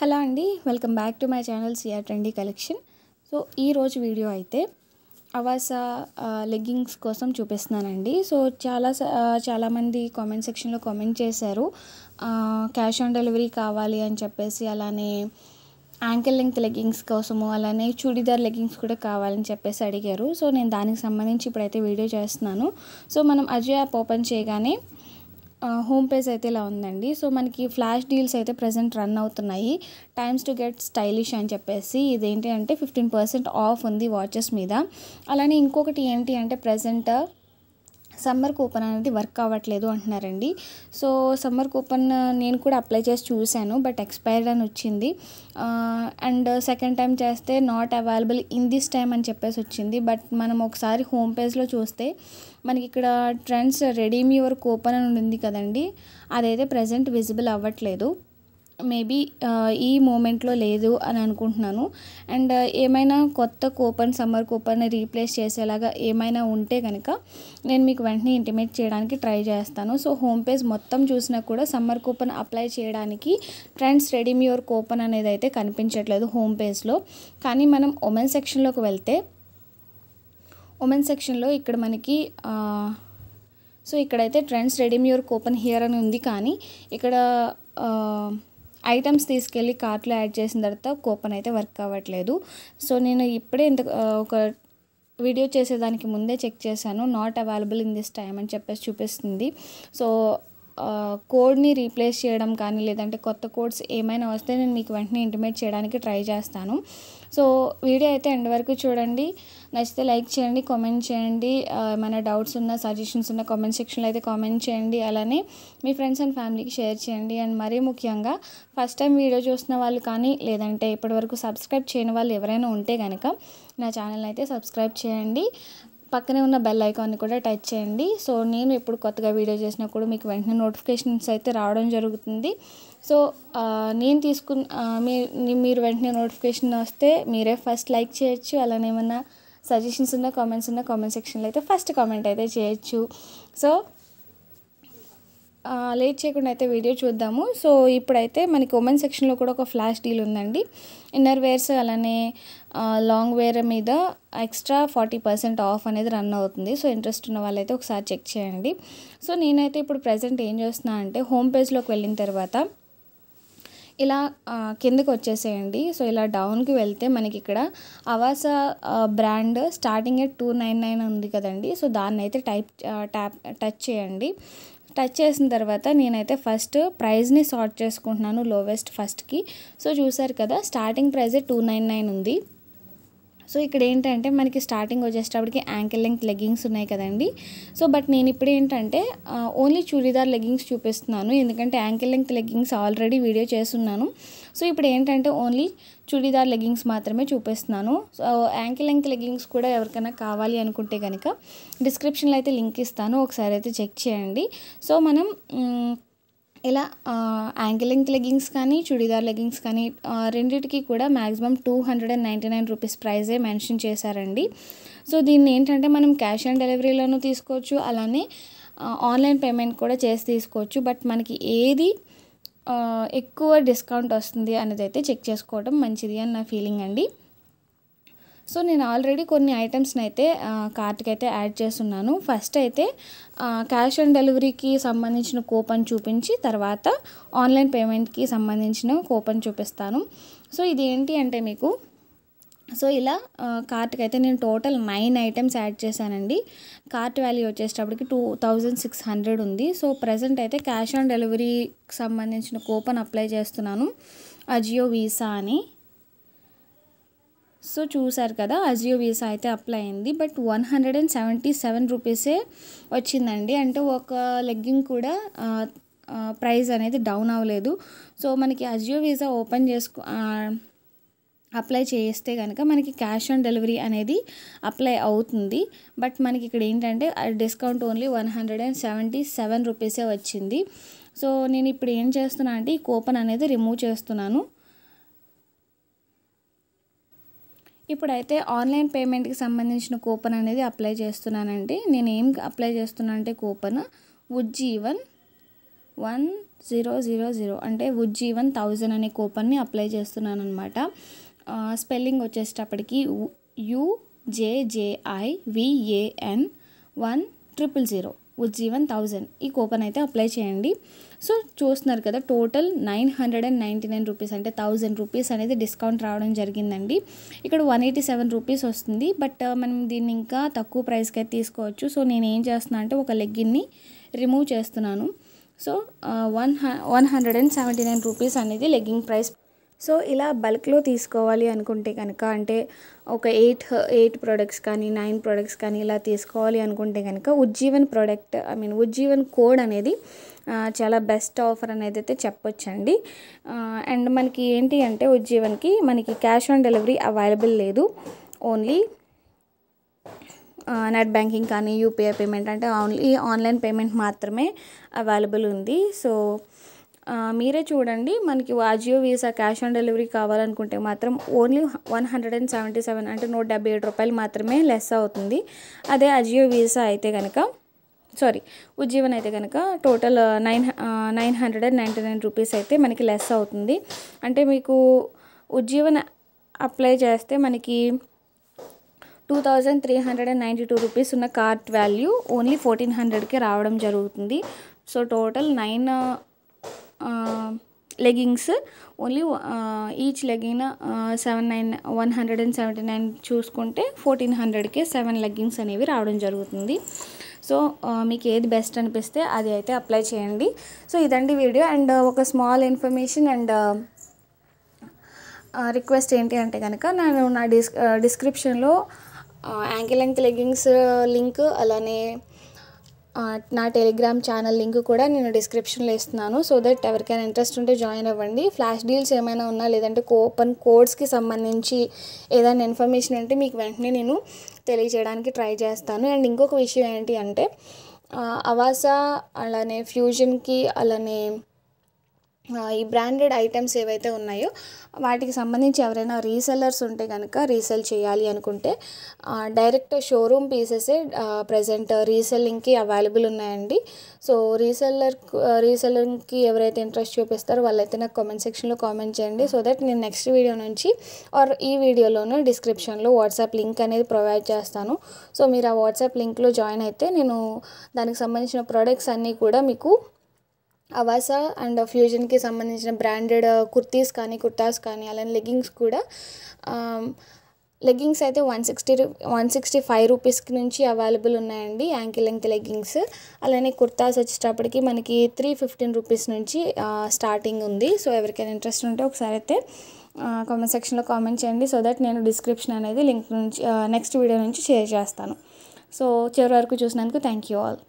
hello అండి welcome back to my channel CR trendy collection so ఈరోజు video అయితే Avaasa leggings కోసం చూపిస్తున్నానండి సో చాలా చాలామంది కామెంట్ సెక్షన్లో కామెంట్ చేశారు క్యాష్ ఆన్ డెలివరీ కావాలి అని చెప్పేసి అలానే యాంకిల్ లెంగ్త్ లెగ్గింగ్స్ కోసము అలానే చూడీదార్ లెగ్గింగ్స్ కూడా కావాలని చెప్పేసి అడిగారు సో నేను దానికి సంబంధించి ఇప్పుడైతే వీడియో చేస్తున్నాను సో మనం అజయ్ యాప్ ఓపెన్ చేయగానే హోమ్ పేజ్ అయితే ఇలా ఉందండి సో మనకి ఫ్లాష్ డీల్స్ అయితే ప్రజెంట్ రన్ అవుతున్నాయి టైమ్స్ టు గెట్ స్టైలిష్ అని చెప్పేసి ఇదేంటి అంటే ఫిఫ్టీన్ పర్సెంట్ ఆఫ్ ఉంది వాచెస్ మీద అలానే ఇంకొకటి ఏంటి అంటే ప్రజెంట్ సమ్మర్ కూపన్ అనేది వర్క్ అవ్వట్లేదు అంటున్నారండి సో సమ్మర్ కూపన్ నేను కూడా అప్లై చేసి చూశాను బట్ ఎక్స్పైర్డ్ అని వచ్చింది అండ్ సెకండ్ టైం చేస్తే not available in this time అని చెప్పేసి వచ్చింది బట్ మనం ఒకసారి హోమ్ పేజ్లో చూస్తే మనకి ఇక్కడ ట్రెండ్స్ రెడీమ్ యువర్ కూపన్ అని ఉంది కదండి అదైతే ప్రజెంట్ విజిబుల్ అవ్వట్లేదు మేబీ ఈ మూమెంట్లో లేదు అని అనుకుంటున్నాను అండ్ ఏమైనా కొత్త కూపన్ సమ్మర్ కూపన్ రీప్లేస్ చేసేలాగా ఏమైనా ఉంటే కనుక నేను మీకు వెంటనే ఇంటిమేట్ చేయడానికి ట్రై చేస్తాను సో హోమ్ పేజ్ మొత్తం చూసినా కూడా సమ్మర్ కూపన్ అప్లై చేయడానికి ట్రెండ్స్ రెడీమ్ యువర్ కూపన్ అనేది అయితే కనిపించట్లేదు హోమ్ పేజ్లో కానీ మనం ఉమెన్ సెక్షన్లోకి వెళ్తే ఉమెన్ సెక్షన్లో ఇక్కడ మనకి సో ఇక్కడైతే Trends redeem your coupon here అని ఉంది కానీ ఇక్కడ ఐటమ్స్ తీసుకెళ్ళి కార్ట్లో యాడ్ చేసిన తర్వాత కూపన్ అయితే వర్క్ అవ్వట్లేదు సో నేను ఇప్పుడే ఇంత ఒక వీడియో చేసేదానికి ముందే చెక్ చేశాను not available in this time అని చెప్పేసి చూపిస్తుంది సో కోడ్ని రీప్లేస్ చేయడం కానీ లేదంటే కొత్త కోడ్స్ ఏమైనా వస్తే నేను మీకు వెంటనే ఇంటిమేట్ చేయడానికి ట్రై చేస్తాను సో వీడియో అయితే ఎండ్ వరకు చూడండి నచ్చితే లైక్ చేయండి కామెంట్ చేయండి ఏమైనా డౌట్స్ ఉన్నా సజెషన్స్ ఉన్నా కామెంట్ సెక్షన్లో అయితే కామెంట్ చేయండి అలానే మీ ఫ్రెండ్స్ అండ్ ఫ్యామిలీకి షేర్ చేయండి అండ్ మరీ ముఖ్యంగా ఫస్ట్ టైం వీడియో చూసిన వాళ్ళు కానీ లేదంటే ఇప్పటివరకు సబ్స్క్రైబ్ చేయని వాళ్ళు ఎవరైనా ఉంటే కనుక నా ఛానల్ అయితే సబ్స్క్రైబ్ చేయండి పక్కనే ఉన్న బెల్ ఐకాన్ని కూడా టచ్ చేయండి సో నేను ఎప్పుడు కొత్తగా వీడియో చేసినా కూడా మీకు వెంటనే నోటిఫికేషన్స్ అయితే రావడం జరుగుతుంది సో నేను తీసుకున్న మీరు వెంటనే నోటిఫికేషన్ వస్తే మీరే ఫస్ట్ లైక్ చేయొచ్చు అలానే ఏమన్నా సజెషన్స్ ఉన్నా కామెంట్స్ ఉన్నా కామెంట్ సెక్షన్లో అయితే ఫస్ట్ కామెంట్ అయితే చేయొచ్చు సో లేట్ చేయకుండా అయితే వీడియో చూద్దాము సో ఇప్పుడైతే మనకి ఉమెన్ సెక్షన్లో కూడా ఒక ఫ్లాష్ డీల్ ఉందండి ఇన్నర్ వేర్స్ అలానే లాంగ్ వేర్ మీద ఎక్స్ట్రా ఫార్టీ పర్సెంట్ ఆఫ్ అనేది రన్ అవుతుంది సో ఇంట్రెస్ట్ ఉన్న వాళ్ళైతే ఒకసారి చెక్ చేయండి సో నేనైతే ఇప్పుడు ప్రజెంట్ ఏం చేస్తున్నా అంటే హోమ్ పేజ్లోకి వెళ్ళిన తర్వాత ఇలా కిందకి వచ్చేసేయండి సో ఇలా డౌన్కి వెళ్తే మనకి ఇక్కడ Avaasa brand starting at two nine nine ఉంది కదండి సో దాన్ని అయితే టైప్ ట్యాప్ టచ్ చేయండి టచ్ చేసిన తర్వాత నేనైతే ఫస్ట్ ప్రైజ్ని సార్ట్ చేసుకుంటున్నాను లోవెస్ట్ ఫస్ట్కి సో చూసారు కదా స్టార్టింగ్ ప్రైజే టూ నైన్ నైన్ ఉంది సో ఇక్కడ ఏంటంటే మనకి స్టార్టింగ్ వచ్చేటప్పటికి యాంకిల్ లెంగ్త్ లెగ్గింగ్స్ ఉన్నాయి కదండి సో బట్ నేను ఇప్పుడు ఏంటంటే ఓన్లీ చూడీదార్ లెగ్గింగ్స్ చూపిస్తున్నాను ఎందుకంటే ankle length leggings already video చేస్తున్నాను సో ఇప్పుడు ఏంటంటే ఓన్లీ చూడీదార్ లెగ్గింగ్స్ మాత్రమే చూపిస్తున్నాను సో యాంకిల్ లెంగ్త్ లెగ్గింగ్స్ కూడా ఎవరికైనా కావాలి అనుకుంటే కనుక డిస్క్రిప్షన్లో అయితే లింక్ ఇస్తాను ఒకసారి అయితే చెక్ చేయండి సో మనం ఇలా లెంగ్త్ లెగ్గింగ్స్ కానీ చుడీదార్ లెగ్గింగ్స్ కానీ రెండింటికి కూడా maximum two hundred and ninety nine rupees ప్రైజే మెన్షన్ చేశారండి సో దీన్ని ఏంటంటే మనం క్యాష్ ఆన్ డెలివరీలోనూ తీసుకోవచ్చు అలానే ఆన్లైన్ పేమెంట్ కూడా చేసి తీసుకోవచ్చు బట్ మనకి ఏది ఎక్కువ డిస్కౌంట్ వస్తుంది అనేది అయితే చెక్ చేసుకోవడం మంచిది అని నా ఫీలింగ్ అండి సో నేను ఆల్రెడీ కొన్ని ఐటమ్స్ని అయితే కార్ట్కి అయితే యాడ్ చేస్తున్నాను ఫస్ట్ అయితే క్యాష్ ఆన్ డెలివరీకి సంబంధించిన కూపన్ చూపించి తర్వాత ఆన్లైన్ పేమెంట్కి సంబంధించిన కూపన్ చూపిస్తాను సో ఇది ఏంటి అంటే మీకు సో ఇలా కార్ట్కి అయితే నేను టోటల్ నైన్ ఐటమ్స్ యాడ్ చేశానండి కార్ట్ వాల్యూ వచ్చేటప్పటికి టూ థౌజండ్ సిక్స్ హండ్రెడ్ ఉంది సో ప్రజెంట్ అయితే క్యాష్ ఆన్ డెలివరీకి సంబంధించిన కూపన్ అప్లై చేస్తున్నాను అజియో వీసా అని సో చూసారు కదా అజియో వీసా అయితే అప్లై అయింది but one hundred and seventy seven రూపీసే వచ్చిందండి అంటే ఒక లెగ్గింగ్ కూడా ప్రైస్ అనేది డౌన్ అవ్వలేదు సో మనకి అజియో వీసా ఓపెన్ చేసుకో అప్లై చేస్తే కనుక మనకి క్యాష్ ఆన్ డెలివరీ అనేది అప్లై అవుతుంది బట్ మనకి ఇక్కడ ఏంటంటే discount only one hundred and seventy seven రూపీసే వచ్చింది సో నేను ఇప్పుడు ఏం చేస్తున్నా అంటే ఈ కూపన్ అనేది రిమూవ్ చేస్తున్నాను ఇప్పుడైతే ఆన్లైన్ పేమెంట్కి సంబంధించిన కూపన్ అనేది అప్లై చేస్తున్నానండి నేను ఏం అప్లై చేస్తున్నా అంటే coupon Ujjivan one zero zero zero అంటే ఉజ్జీవన్ థౌజండ్ అనే కూపన్ని అప్లై చేస్తున్నాను అనమాట స్పెల్లింగ్ వచ్చేటప్పటికి U J J I V A N one triple zero Ujjivan thousand ఈ కూపన్ అయితే అప్లై చేయండి సో చూస్తున్నారు కదా total nine hundred and ninety nine rupees అంటే థౌజండ్ రూపీస్ అనేది డిస్కౌంట్ రావడం జరిగిందండి ఇక్కడ వన్ ఎయిటీ సెవెన్ రూపీస్ వస్తుంది బట్ మనం దీన్ని ఇంకా తక్కువ ప్రైస్కి అయితే తీసుకోవచ్చు సో నేను ఏం చేస్తున్నా అంటే ఒక లెగ్గిన్ని రిమూవ్ చేస్తున్నాను so one one hundred and seventy nine rupees అనేది లెగ్గింగ్ ప్రైస్ సో ఇలా బల్క్లో తీసుకోవాలి అనుకుంటే కనుక అంటే ఒక ఎయిట్ ఎయిట్ ప్రొడక్ట్స్ కానీ నైన్ ప్రొడక్ట్స్ కానీ ఇలా తీసుకోవాలి అనుకుంటే కనుక Ujjivan product I mean Ujjivan code అనేది చాలా బెస్ట్ ఆఫర్ అనేది అయితే చెప్పొచ్చండి అండ్ మనకి ఏంటి అంటే ఉజ్జీవన్కి మనకి క్యాష్ ఆన్ డెలివరీ అవైలబుల్ లేదు ఓన్లీ నెట్ బ్యాంకింగ్ కానీ యూపీఐ పేమెంట్ అంటే ఓన్లీ ఆన్లైన్ పేమెంట్ మాత్రమే అవైలబుల్ ఉంది సో మీరే చూడండి మనకి AJIO visa cash on delivery కావాలనుకుంటే మాత్రం only one hundred and seventy seven అంటే నూట డెబ్బై ఏడు రూపాయలు మాత్రమే లెస్ అవుతుంది అదే అజియో వీసా అయితే కనుక సారీ ఉజ్జీవన్ అయితే కనుక total nine nine hundred and ninety nine rupees అయితే మనకి లెస్ అవుతుంది అంటే మీకు ఉజ్జీవన్ అప్లై చేస్తే మనకి two thousand three hundred and ninety two rupees ఉన్న కార్ట్ వాల్యూ ఓన్లీ ఫోర్టీన్ హండ్రెడ్కి రావడం జరుగుతుంది so total nine leggings only each legging seven nine one hundred and seventy nine చూసుకుంటే ఫోర్టీన్ హండ్రెడ్కే సెవెన్ లెగ్గింగ్స్ అనేవి రావడం జరుగుతుంది సో మీకు ఏది బెస్ట్ అనిపిస్తే అది అయితే అప్లై చేయండి సో ఇదండి వీడియో అండ్ uh, ఒక స్మాల్ ఇన్ఫర్మేషన్ అండ్ రిక్వెస్ట్ ఏంటి అంటే కనుక నేను నా డిస్ డిస్క్రిప్షన్లో యాంకిల్ లెంగ్త్ లెగ్గింగ్స్ లింక్ అలానే నా టెలిగ్రామ్ ఛానల్ లింక్ కూడా నేను డిస్క్రిప్షన్లో ఇస్తున్నాను సో దట్ ఎవరికైనా ఇంట్రెస్ట్ ఉంటే జాయిన్ అవ్వండి ఫ్లాష్ డీల్స్ ఏమైనా ఉన్నా లేదంటే కూపన్ కోడ్స్కి సంబంధించి ఏదైనా ఇన్ఫర్మేషన్ ఉంటే మీకు వెంటనే నేను తెలియజేయడానికి ట్రై చేస్తాను అండ్ ఇంకొక విషయం ఏంటి అంటే అవాసా అలానే ఫ్యూజన్కి అలానే ఈ బ్రాండెడ్ ఐటమ్స్ ఏవైతే ఉన్నాయో వాటికి సంబంధించి ఎవరైనా రీసెలర్స్ ఉంటే కనుక రీసెల్ చేయాలి అనుకుంటే డైరెక్ట్ షోరూమ్ పీసెసే ప్రజెంట్ రీసెల్లింగ్కి అవైలబుల్ ఉన్నాయండి సో రీసెల్లర్ రీసెల్లింగ్కి ఎవరైతే ఇంట్రెస్ట్ చూపిస్తారో వాళ్ళైతే నాకు కామెంట్ సెక్షన్లో కామెంట్ చేయండి సో దట్ నేను నెక్స్ట్ వీడియో నుంచి ఆర్ ఈ వీడియోలోనూ డిస్క్రిప్షన్లో వాట్సాప్ లింక్ అనేది ప్రొవైడ్ చేస్తాను సో మీరు ఆ వాట్సాప్ లింక్లో జాయిన్ అయితే నేను దానికి సంబంధించిన ప్రోడక్ట్స్ అన్నీ కూడా మీకు అవాసా అండ్ ఫ్యూజన్కి సంబంధించిన బ్రాండెడ్ uh, కుర్తీస్ కానీ కుర్తాస్ కానీ అలానే లెగ్గింగ్స్ కూడా లెగ్గింగ్స్ um, అయితే one sixty one sixty five రూపీస్కి నుంచి అవైలబుల్ ఉన్నాయండి యాంకి లెంగ్త్ లెగ్గింగ్స్ అలానే కుర్తాస్ వచ్చేటప్పటికి మనకి త్రీ ఫిఫ్టీన్ రూపీస్ నుంచి స్టార్టింగ్ uh, ఉంది సో ఎవరికైనా ఇంట్రెస్ట్ ఉంటే ఒకసారి అయితే కామెంట్ సెక్షన్లో కామెంట్ చేయండి సో దట్ నేను డిస్క్రిప్షన్ అనేది లింక్ నుంచి నెక్స్ట్ uh, వీడియో నుంచి షేర్ చేస్తాను సో చివరి వరకు చూసినందుకు థ్యాంక్ యూ ఆల్